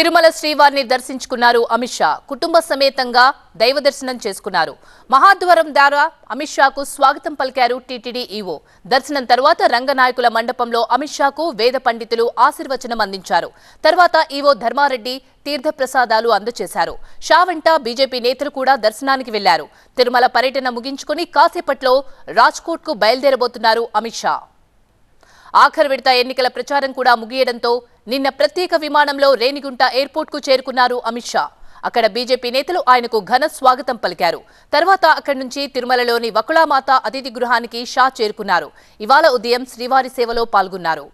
తిరుమల శ్రీవారిని దర్శించుకున్నారు అమిత్ షా కుటుంబ సమేతంగా దైవ దర్శనం చేసుకున్నారు మహాద్వారం ద్వారా అమిత్ షాకు స్వాగతం పలికారు టీటీడీ ఈవో దర్శనం తర్వాత రంగనాయకుల మండపంలో అమిత్ షాకు వేద పండితులు ఆశీర్వచనం అందించారు తర్వాత ఈవో ధర్మారెడ్డి తీర్థప్రసాదాలు అందజేశారు షా వెంట బీజేపీ నేతలు కూడా దర్శనానికి వెళ్లారు తిరుమల పర్యటన ముగించుకుని కాసేపట్లో కు బయలుదేరబోతున్నారు అమిత్ షా ఆఖరి విడత ఎన్నికల ప్రచారం కూడా ముగియడంతో నిన్న ప్రత్యేక విమానంలో రేణిగుంట ఎయిర్పోర్ట్ కు చేరుకున్నారు అమిత్ షా అక్కడ బీజేపీ నేతలు ఆయనకు ఘన స్వాగతం పలికారు తర్వాత అక్కడి నుంచి తిరుమలలోని వకుళామాత అతిథి గృహానికి షా చేరుకున్నారు ఇవాళ ఉదయం శ్రీవారి సేవలో పాల్గొన్నారు